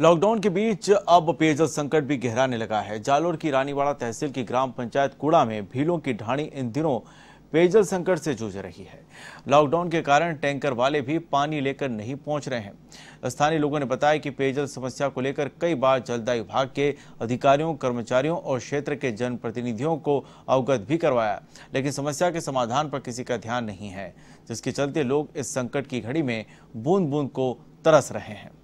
lockdown के बीच अब पेयजल संकट भी गहराने लगा है जालोर की रानीवाड़ा तहसील की ग्राम पंचायत कुड़ा में भीलों की ढाणी इन दिनों पेयजल संकट से जूझ रही है लॉकडाउन के कारण टैंकर वाले भी पानी लेकर नहीं पहुंच रहे हैं स्थानीय लोगों ने बताया कि पेयजल समस्या को लेकर कई बार जलदाय विभाग के अधिकारियों कर्मचारियों और क्षेत्र के जनप्रतिनिधियों को अवगत भी करवाया लेकिन समस्या के समाधान पर किसी का ध्यान नहीं है जिसके चलते लोग इस संकट की घड़ी में बूंद बूंद को तरस रहे हैं